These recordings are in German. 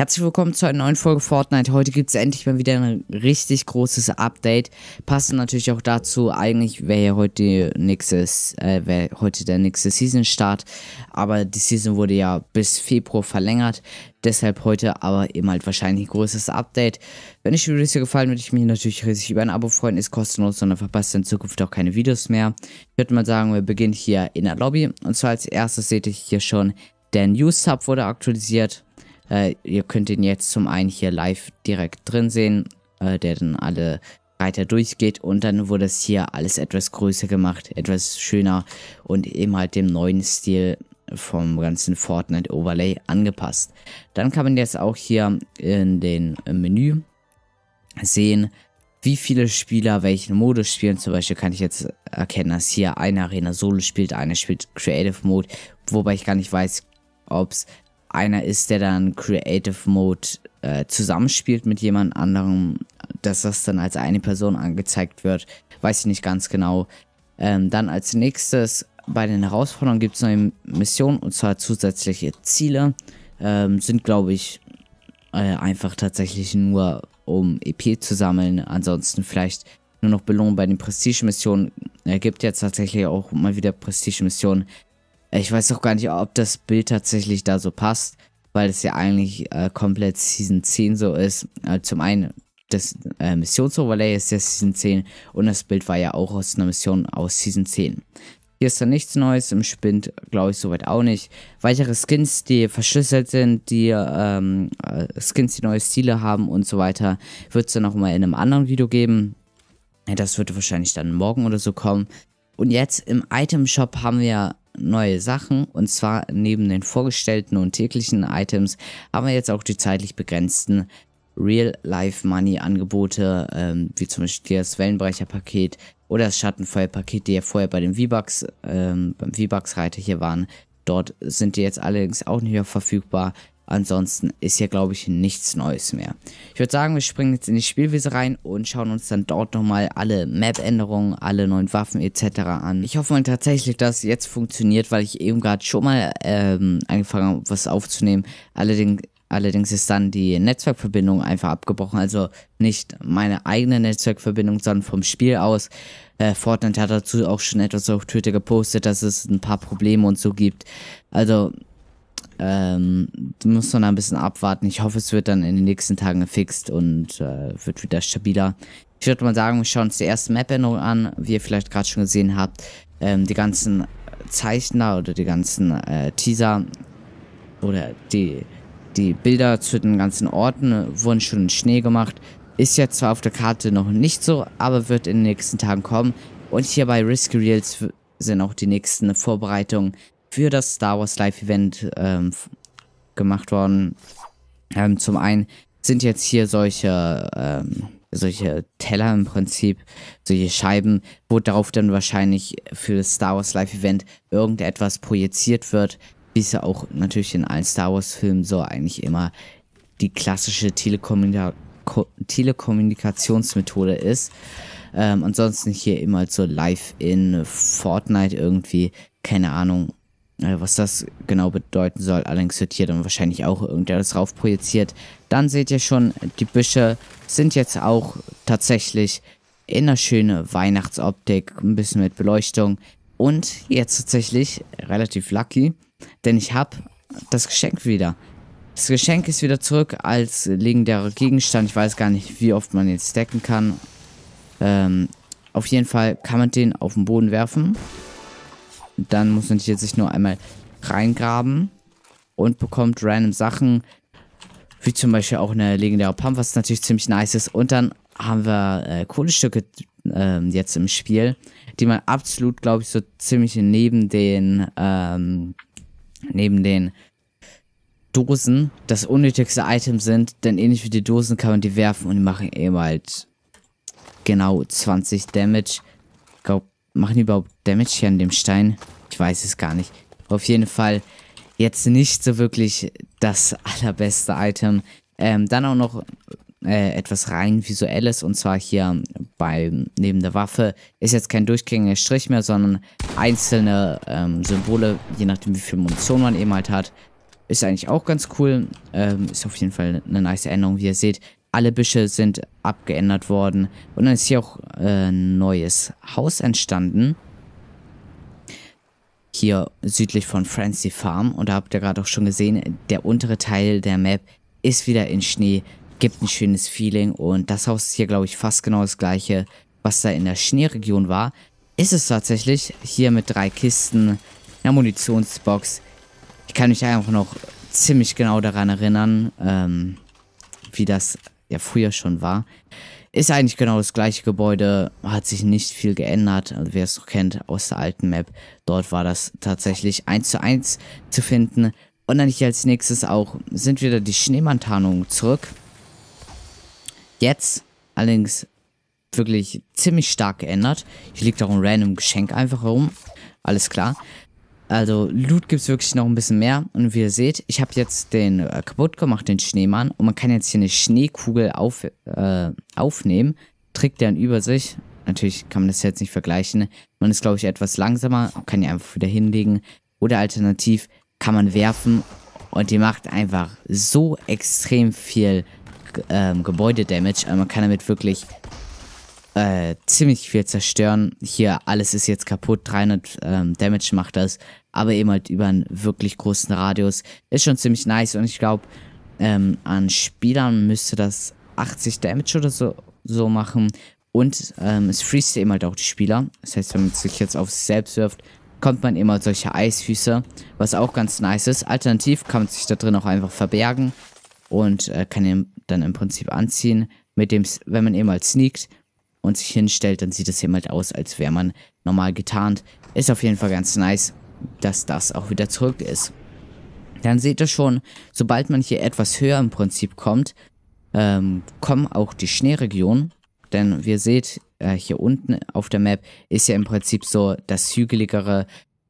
Herzlich willkommen zu einer neuen Folge Fortnite. Heute gibt es endlich mal wieder ein richtig großes Update. Passt natürlich auch dazu, eigentlich wäre ja heute nächstes, äh, wäre heute der nächste Season-Start. Aber die Season wurde ja bis Februar verlängert. Deshalb heute aber eben halt wahrscheinlich ein großes Update. Wenn euch die Videos gefallen, würde ich mich natürlich riesig über ein Abo freuen. Ist kostenlos und dann verpasst ihr in Zukunft auch keine Videos mehr. Ich würde mal sagen, wir beginnen hier in der Lobby. Und zwar als erstes seht ihr hier schon, der News-Tab wurde aktualisiert äh, ihr könnt ihn jetzt zum einen hier live direkt drin sehen, äh, der dann alle Reiter durchgeht und dann wurde es hier alles etwas größer gemacht, etwas schöner und eben halt dem neuen Stil vom ganzen Fortnite Overlay angepasst. Dann kann man jetzt auch hier in den Menü sehen, wie viele Spieler welchen Modus spielen. Zum Beispiel kann ich jetzt erkennen, dass hier eine Arena Solo spielt, eine spielt Creative Mode, wobei ich gar nicht weiß, ob es einer ist, der dann Creative Mode äh, zusammenspielt mit jemand anderem, dass das dann als eine Person angezeigt wird, weiß ich nicht ganz genau. Ähm, dann als nächstes bei den Herausforderungen gibt es neue Missionen und zwar zusätzliche Ziele. Ähm, sind, glaube ich, äh, einfach tatsächlich nur, um EP zu sammeln. Ansonsten vielleicht nur noch Belohnung bei den Prestige-Missionen. Er äh, gibt jetzt tatsächlich auch mal wieder Prestige-Missionen, ich weiß auch gar nicht, ob das Bild tatsächlich da so passt, weil es ja eigentlich äh, komplett Season 10 so ist. Äh, zum einen, das äh, Missionsoverlay ist ja Season 10 und das Bild war ja auch aus einer Mission aus Season 10. Hier ist dann nichts Neues, im Spind glaube ich soweit auch nicht. Weitere Skins, die verschlüsselt sind, die ähm, äh, Skins, die neue Stile haben und so weiter, wird es dann auch mal in einem anderen Video geben. Das wird wahrscheinlich dann morgen oder so kommen. Und jetzt im Item Shop haben wir neue Sachen und zwar neben den vorgestellten und täglichen Items haben wir jetzt auch die zeitlich begrenzten Real-Life-Money-Angebote, ähm, wie zum Beispiel das Wellenbrecher-Paket oder das Schattenfeuer-Paket, die ja vorher bei dem V-Bucks, ähm, beim V-Bucks-Reiter hier waren. Dort sind die jetzt allerdings auch nicht mehr verfügbar. Ansonsten ist hier, glaube ich, nichts Neues mehr. Ich würde sagen, wir springen jetzt in die Spielwiese rein und schauen uns dann dort nochmal alle Map-Änderungen, alle neuen Waffen etc. an. Ich hoffe mal tatsächlich, dass jetzt funktioniert, weil ich eben gerade schon mal ähm, angefangen habe, was aufzunehmen. Allerdings Allerdings ist dann die Netzwerkverbindung einfach abgebrochen. Also nicht meine eigene Netzwerkverbindung, sondern vom Spiel aus. Äh, Fortnite hat dazu auch schon etwas auf Twitter gepostet, dass es ein paar Probleme und so gibt. Also ähm, muss man ein bisschen abwarten. Ich hoffe, es wird dann in den nächsten Tagen gefixt und äh, wird wieder stabiler. Ich würde mal sagen, wir schauen uns die erste Map-Änderung an, wie ihr vielleicht gerade schon gesehen habt. Ähm, die ganzen Zeichner oder die ganzen äh, Teaser oder die, die Bilder zu den ganzen Orten wurden schon in Schnee gemacht. Ist jetzt zwar auf der Karte noch nicht so, aber wird in den nächsten Tagen kommen. Und hier bei Risky Reels sind auch die nächsten Vorbereitungen für das Star Wars Live Event ähm, gemacht worden. Ähm, zum einen sind jetzt hier solche, ähm, solche Teller im Prinzip, solche Scheiben, wo drauf dann wahrscheinlich für das Star Wars Live Event irgendetwas projiziert wird, wie es ja auch natürlich in allen Star Wars Filmen so eigentlich immer die klassische Telekommunika Telekommunikationsmethode ist. Ähm, ansonsten hier immer so live in Fortnite irgendwie, keine Ahnung, äh, was das genau bedeuten soll. Allerdings wird hier dann wahrscheinlich auch irgendwer das rauf projiziert. Dann seht ihr schon, die Büsche sind jetzt auch tatsächlich in einer schönen Weihnachtsoptik, ein bisschen mit Beleuchtung. Und jetzt tatsächlich relativ lucky, denn ich habe das Geschenk wieder. Das Geschenk ist wieder zurück als legendärer Gegenstand. Ich weiß gar nicht, wie oft man den stacken kann. Ähm, auf jeden Fall kann man den auf den Boden werfen dann muss man hier sich nur einmal reingraben und bekommt random Sachen, wie zum Beispiel auch eine legendäre Pump, was natürlich ziemlich nice ist. Und dann haben wir äh, Kohlestücke äh, jetzt im Spiel, die man absolut, glaube ich, so ziemlich neben den, ähm, neben den Dosen das unnötigste Item sind, denn ähnlich wie die Dosen kann man die werfen und die machen eben halt genau 20 Damage. Machen die überhaupt Damage hier an dem Stein? Ich weiß es gar nicht. Auf jeden Fall jetzt nicht so wirklich das allerbeste Item. Ähm, dann auch noch äh, etwas rein visuelles und zwar hier bei neben der Waffe ist jetzt kein durchgängiger Strich mehr, sondern einzelne ähm, Symbole, je nachdem wie viel Munition man eben halt hat. Ist eigentlich auch ganz cool. Ähm, ist auf jeden Fall eine nice Änderung, wie ihr seht alle Büsche sind abgeändert worden. Und dann ist hier auch ein äh, neues Haus entstanden. Hier südlich von Frenzy Farm. Und da habt ihr gerade auch schon gesehen, der untere Teil der Map ist wieder in Schnee. Gibt ein schönes Feeling. Und das Haus ist hier, glaube ich, fast genau das gleiche, was da in der Schneeregion war. Ist es tatsächlich. Hier mit drei Kisten, einer Munitionsbox. Ich kann mich einfach noch ziemlich genau daran erinnern, ähm, wie das ja früher schon war. Ist eigentlich genau das gleiche Gebäude, hat sich nicht viel geändert, also wer es noch kennt aus der alten Map. Dort war das tatsächlich eins zu eins zu finden. Und dann hier als nächstes auch sind wieder die Schneemantanungen zurück. Jetzt allerdings wirklich ziemlich stark geändert. Hier liegt auch ein random Geschenk einfach herum. Alles klar. Also Loot gibt es wirklich noch ein bisschen mehr. Und wie ihr seht, ich habe jetzt den äh, kaputt gemacht, den Schneemann. Und man kann jetzt hier eine Schneekugel auf, äh, aufnehmen. Trägt dann über sich. Natürlich kann man das jetzt nicht vergleichen. Man ist, glaube ich, etwas langsamer. Kann ja einfach wieder hinlegen. Oder alternativ kann man werfen. Und die macht einfach so extrem viel ähm, Gebäudedamage. Also man kann damit wirklich äh, ziemlich viel zerstören. Hier, alles ist jetzt kaputt, 300 ähm, Damage macht das, aber eben halt über einen wirklich großen Radius. Ist schon ziemlich nice und ich glaube, ähm, an Spielern müsste das 80 Damage oder so, so machen. Und ähm, es freest eben halt auch die Spieler. Das heißt, wenn man sich jetzt auf sich selbst wirft, kommt man immer halt solche Eisfüße, was auch ganz nice ist. Alternativ kann man sich da drin auch einfach verbergen und äh, kann ihn dann im Prinzip anziehen, mit dem, wenn man eben halt sneakt und sich hinstellt, dann sieht es jemand halt aus, als wäre man normal getarnt. Ist auf jeden Fall ganz nice, dass das auch wieder zurück ist. Dann seht ihr schon, sobald man hier etwas höher im Prinzip kommt, ähm, kommen auch die Schneeregionen. Denn wie ihr seht, äh, hier unten auf der Map ist ja im Prinzip so das hügeligere,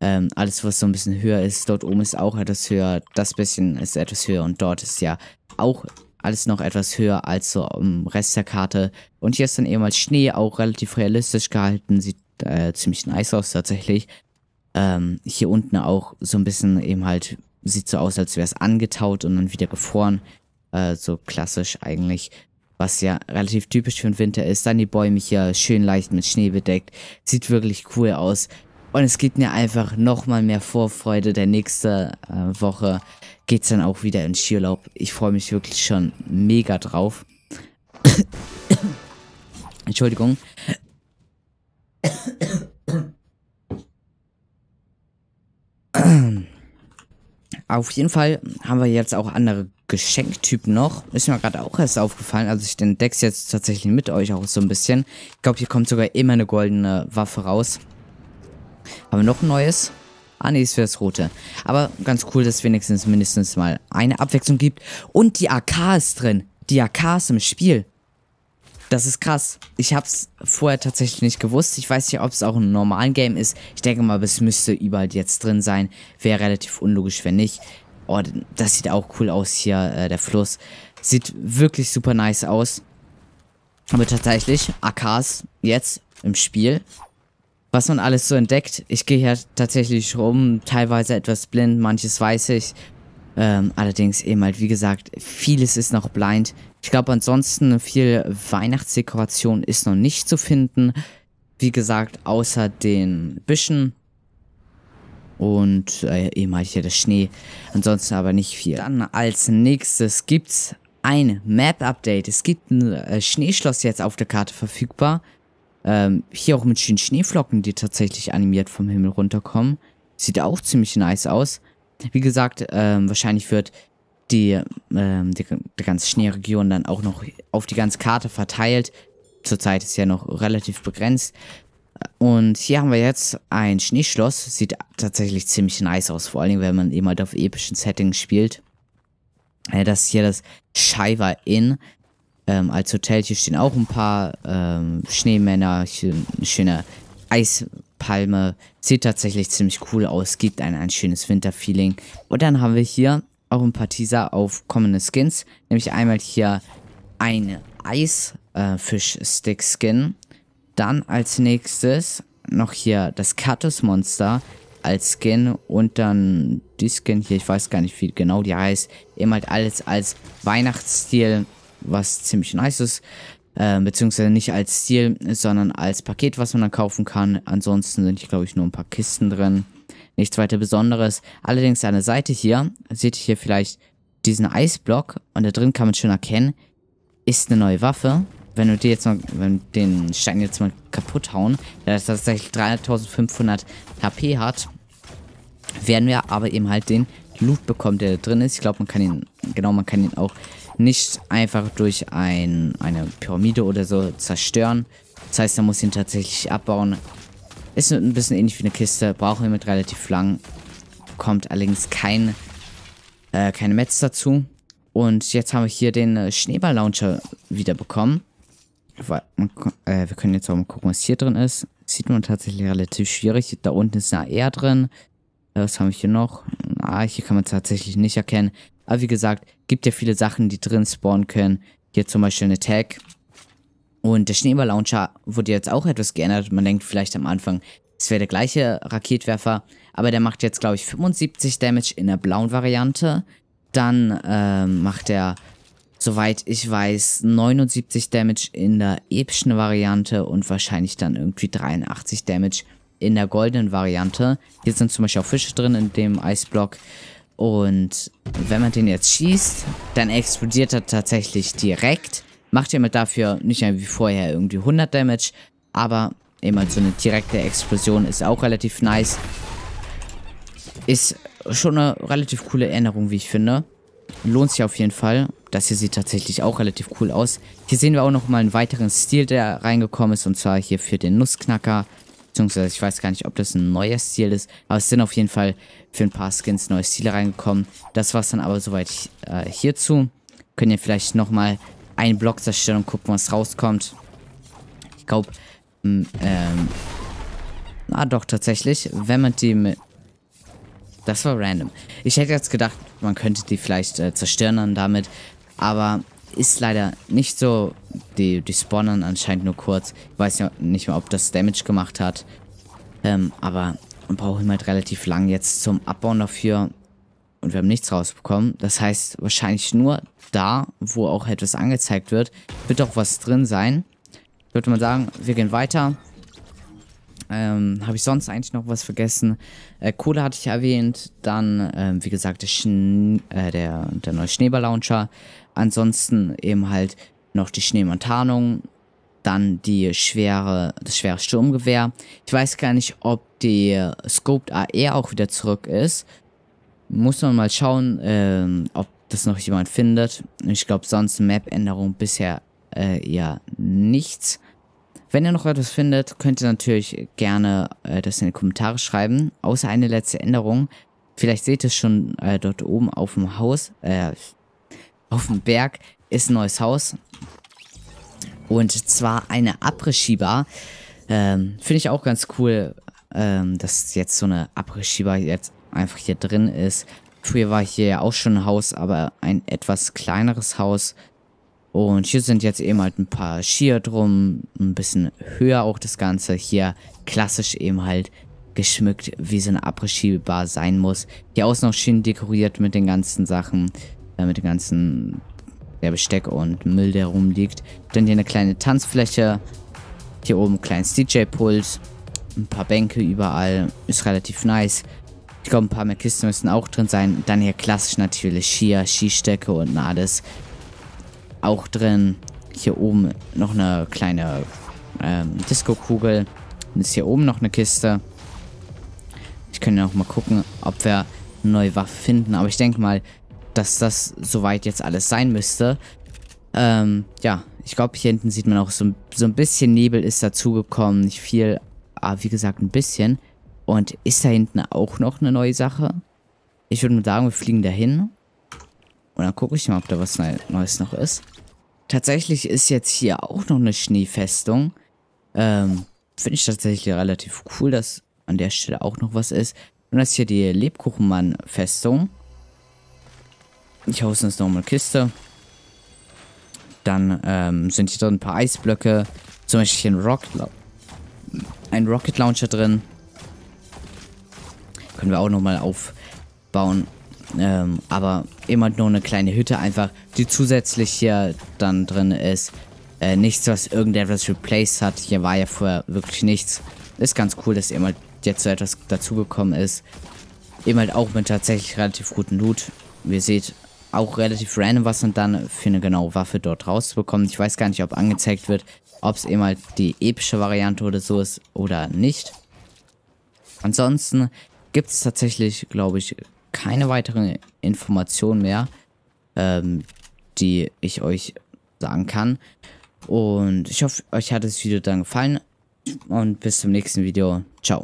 ähm, alles was so ein bisschen höher ist. Dort oben ist auch etwas höher, das bisschen ist etwas höher und dort ist ja auch alles noch etwas höher als so im Rest der Karte. Und hier ist dann eben als Schnee auch relativ realistisch gehalten, sieht äh, ziemlich nice aus tatsächlich. Ähm, hier unten auch so ein bisschen eben halt, sieht so aus, als wäre es angetaut und dann wieder gefroren. Äh, so klassisch eigentlich, was ja relativ typisch für den Winter ist. Dann die Bäume hier schön leicht mit Schnee bedeckt. Sieht wirklich cool aus. Und es gibt mir einfach nochmal mehr Vorfreude der nächsten äh, Woche geht es dann auch wieder in Skiurlaub. Ich freue mich wirklich schon mega drauf. Entschuldigung. Auf jeden Fall haben wir jetzt auch andere Geschenktypen noch. Ist mir gerade auch erst aufgefallen. Also ich entdecke es jetzt tatsächlich mit euch auch so ein bisschen. Ich glaube, hier kommt sogar immer eine goldene Waffe raus. Haben wir noch ein neues? Ah, nee, ist für das Rote. Aber ganz cool, dass es wenigstens mindestens mal eine Abwechslung gibt. Und die AK ist drin. Die AK ist im Spiel. Das ist krass. Ich habe es vorher tatsächlich nicht gewusst. Ich weiß nicht, ob es auch im normalen Game ist. Ich denke mal, es müsste überall jetzt drin sein. Wäre relativ unlogisch, wenn nicht. Oh, das sieht auch cool aus hier, äh, der Fluss. Sieht wirklich super nice aus. Aber tatsächlich, AKs jetzt im Spiel was man alles so entdeckt. Ich gehe ja tatsächlich rum, teilweise etwas blind, manches weiß ich. Ähm, allerdings eben halt, wie gesagt, vieles ist noch blind. Ich glaube, ansonsten viel Weihnachtsdekoration ist noch nicht zu finden. Wie gesagt, außer den Büschen und äh, eben halt hier der Schnee. Ansonsten aber nicht viel. Dann als nächstes gibt's ein Map-Update. Es gibt ein äh, Schneeschloss jetzt auf der Karte verfügbar. Ähm, hier auch mit schönen Schneeflocken, die tatsächlich animiert vom Himmel runterkommen. Sieht auch ziemlich nice aus. Wie gesagt, ähm, wahrscheinlich wird die, ähm, die, die ganze Schneeregion dann auch noch auf die ganze Karte verteilt. Zurzeit ist ja noch relativ begrenzt. Und hier haben wir jetzt ein Schneeschloss. Sieht tatsächlich ziemlich nice aus, vor allem wenn man eben halt auf epischen Settings spielt. Äh, das ist hier das Shiva Inn. Ähm, als hier stehen auch ein paar ähm, Schneemänner, schöne Eispalme. Sieht tatsächlich ziemlich cool aus, gibt einen ein schönes Winterfeeling. Und dann haben wir hier auch ein paar Teaser auf kommende Skins. Nämlich einmal hier ein eisfischstick äh, skin Äh, dann als nächstes noch hier das Katus-Monster als Skin und dann die Skin hier, ich weiß gar nicht wie genau die heißt, eben halt alles als Weihnachtsstil was ziemlich nice ist. Äh, beziehungsweise nicht als Stil, sondern als Paket, was man dann kaufen kann. Ansonsten sind, hier, glaube ich, nur ein paar Kisten drin. Nichts weiter Besonderes. Allerdings an der Seite hier, seht ihr hier vielleicht diesen Eisblock. Und da drin kann man schön erkennen, ist eine neue Waffe. Wenn wir, dir jetzt mal, wenn den Stein jetzt mal kaputt hauen, der das tatsächlich 3500 HP hat, werden wir aber eben halt den Loot bekommen, der da drin ist. Ich glaube, man kann ihn, genau, man kann ihn auch nicht einfach durch ein, eine Pyramide oder so zerstören. Das heißt, man muss ihn tatsächlich abbauen. Ist ein bisschen ähnlich wie eine Kiste, brauchen wir mit relativ lang. Kommt allerdings kein, äh, keine Metz dazu. Und jetzt haben wir hier den Schneeball-Launcher wieder bekommen. Äh, wir können jetzt auch mal gucken, was hier drin ist. sieht man tatsächlich relativ schwierig. Da unten ist eine AR drin. Äh, was haben wir hier noch? Ah, hier kann man tatsächlich nicht erkennen. Aber wie gesagt, gibt ja viele Sachen, die drin spawnen können. Hier zum Beispiel eine Tag. Und der Schneeball-Launcher wurde jetzt auch etwas geändert. Man denkt vielleicht am Anfang, es wäre der gleiche Raketwerfer. Aber der macht jetzt, glaube ich, 75 Damage in der blauen Variante. Dann ähm, macht er, soweit ich weiß, 79 Damage in der epischen Variante und wahrscheinlich dann irgendwie 83 Damage in der goldenen Variante. Hier sind zum Beispiel auch Fische drin in dem Eisblock. Und wenn man den jetzt schießt, dann explodiert er tatsächlich direkt. Macht ihr jemand dafür nicht mehr wie vorher irgendwie 100 Damage, aber eben halt so eine direkte Explosion ist auch relativ nice. Ist schon eine relativ coole Erinnerung, wie ich finde. Lohnt sich auf jeden Fall. Das hier sieht tatsächlich auch relativ cool aus. Hier sehen wir auch nochmal einen weiteren Stil, der reingekommen ist. Und zwar hier für den Nussknacker. Beziehungsweise ich weiß gar nicht, ob das ein neuer Stil ist. Aber es sind auf jeden Fall für ein paar Skins neue Stile reingekommen. Das war es dann aber soweit äh, hierzu. Können ihr vielleicht nochmal einen Block zerstören und gucken, was rauskommt. Ich glaube, ähm, ah doch, tatsächlich, wenn man die mit das war random. Ich hätte jetzt gedacht, man könnte die vielleicht äh, zerstören dann damit. Aber ist leider nicht so. Die, die spawnen anscheinend nur kurz. Ich weiß ja nicht mehr, ob das Damage gemacht hat. Ähm, aber man braucht ihn halt relativ lang jetzt zum Abbauen dafür. Und wir haben nichts rausbekommen. Das heißt, wahrscheinlich nur da, wo auch etwas angezeigt wird, wird auch was drin sein. würde man sagen, wir gehen weiter. Ähm, habe ich sonst eigentlich noch was vergessen? Äh, Kohle hatte ich erwähnt. Dann, ähm, wie gesagt, der, Schn äh, der, der neue Schneeball-Launcher. Ansonsten eben halt noch die Schneemontanung, dann die schwere, das schwere Sturmgewehr. Ich weiß gar nicht, ob die Scoped AR e auch wieder zurück ist. Muss man mal schauen, äh, ob das noch jemand findet. Ich glaube, sonst Map-Änderung bisher äh, ja nichts. Wenn ihr noch etwas findet, könnt ihr natürlich gerne äh, das in die Kommentare schreiben. Außer eine letzte Änderung. Vielleicht seht ihr es schon äh, dort oben auf dem Haus. Äh, auf dem Berg ist ein neues Haus. Und zwar eine Abrisschiba. Ähm, Finde ich auch ganz cool, ähm, dass jetzt so eine Abrisschiba jetzt einfach hier drin ist. Früher war hier ja auch schon ein Haus, aber ein etwas kleineres Haus. Und hier sind jetzt eben halt ein paar Skier drum, ein bisschen höher auch das Ganze. Hier klassisch eben halt geschmückt, wie so eine Abrisschiba sein muss. Hier außen noch schön dekoriert mit den ganzen Sachen. Äh, mit dem ganzen ja, Besteck und Müll, der rumliegt. Dann hier eine kleine Tanzfläche. Hier oben ein kleines DJ-Pult. Ein paar Bänke überall. Ist relativ nice. Ich glaube, ein paar mehr Kisten müssen auch drin sein. Dann hier klassisch natürlich Skier, Skistecke und alles. Auch drin. Hier oben noch eine kleine ähm, Disco-Kugel. Und ist hier oben noch eine Kiste. Ich könnte noch mal gucken, ob wir eine neue Waffe finden. Aber ich denke mal, dass das soweit jetzt alles sein müsste. Ähm, ja, ich glaube, hier hinten sieht man auch so, so ein bisschen Nebel ist dazugekommen. Nicht viel, aber wie gesagt, ein bisschen. Und ist da hinten auch noch eine neue Sache? Ich würde nur sagen, wir fliegen dahin. Und dann gucke ich mal, ob da was Neues noch ist. Tatsächlich ist jetzt hier auch noch eine Schneefestung. Ähm, finde ich tatsächlich relativ cool, dass an der Stelle auch noch was ist. Und das ist hier die Lebkuchenmann-Festung. Ich hau's uns nochmal Kiste. Dann ähm, sind hier drin ein paar Eisblöcke. Zum Beispiel ein, Rock ein Rocket Launcher drin. Können wir auch nochmal aufbauen. Ähm, aber immer nur eine kleine Hütte einfach, die zusätzlich hier dann drin ist. Äh, nichts, was irgendetwas replaced hat. Hier war ja vorher wirklich nichts. Ist ganz cool, dass immer jetzt so etwas dazugekommen ist. Eben halt auch mit tatsächlich relativ guten Loot. Wie ihr seht, auch relativ random was und dann für eine genaue Waffe dort rauszubekommen. Ich weiß gar nicht, ob angezeigt wird, ob es eben halt die epische Variante oder so ist oder nicht. Ansonsten gibt es tatsächlich, glaube ich, keine weiteren Informationen mehr, ähm, die ich euch sagen kann. Und ich hoffe, euch hat das Video dann gefallen und bis zum nächsten Video. Ciao.